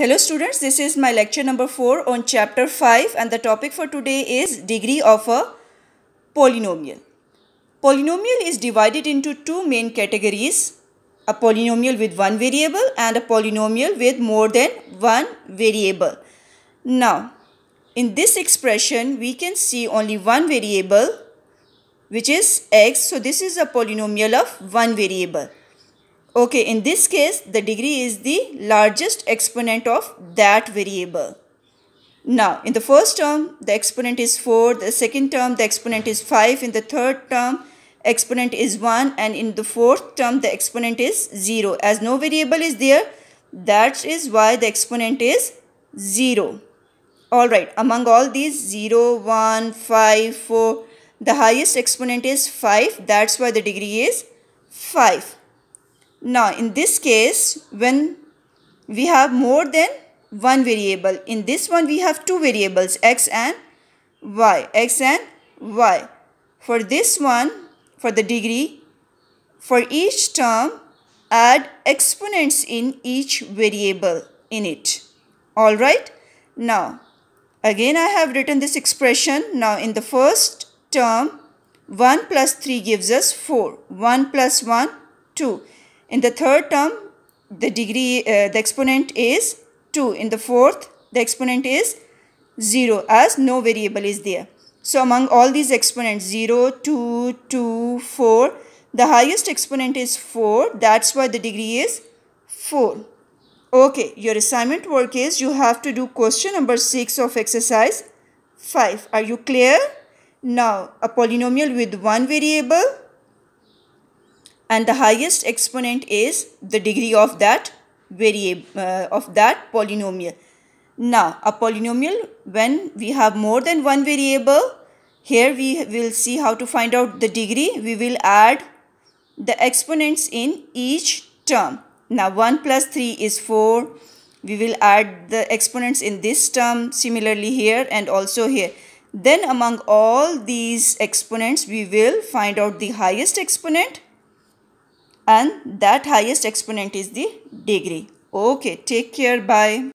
Hello students, this is my lecture number 4 on chapter 5 and the topic for today is degree of a polynomial. Polynomial is divided into two main categories, a polynomial with one variable and a polynomial with more than one variable. Now, in this expression, we can see only one variable which is x. So, this is a polynomial of one variable. Okay, in this case, the degree is the largest exponent of that variable. Now, in the first term, the exponent is 4. The second term, the exponent is 5. In the third term, exponent is 1. And in the fourth term, the exponent is 0. As no variable is there, that is why the exponent is 0. Alright, among all these 0, 1, 5, 4, the highest exponent is 5. That's why the degree is 5. Now in this case when we have more than one variable. In this one we have two variables x and y. x and y. For this one for the degree for each term add exponents in each variable in it. Alright. Now again I have written this expression. Now in the first term 1 plus 3 gives us 4. 1 plus 1 2. In the third term, the degree, uh, the exponent is 2. In the fourth, the exponent is 0 as no variable is there. So among all these exponents 0, 2, 2, 4, the highest exponent is 4. That's why the degree is 4. Okay, your assignment work is you have to do question number 6 of exercise 5. Are you clear? Now, a polynomial with one variable and the highest exponent is the degree of that variable uh, of that polynomial. Now a polynomial when we have more than one variable here we will see how to find out the degree. We will add the exponents in each term. Now 1 plus 3 is 4. We will add the exponents in this term similarly here and also here. Then among all these exponents we will find out the highest exponent and that highest exponent is the degree. Okay, take care. Bye.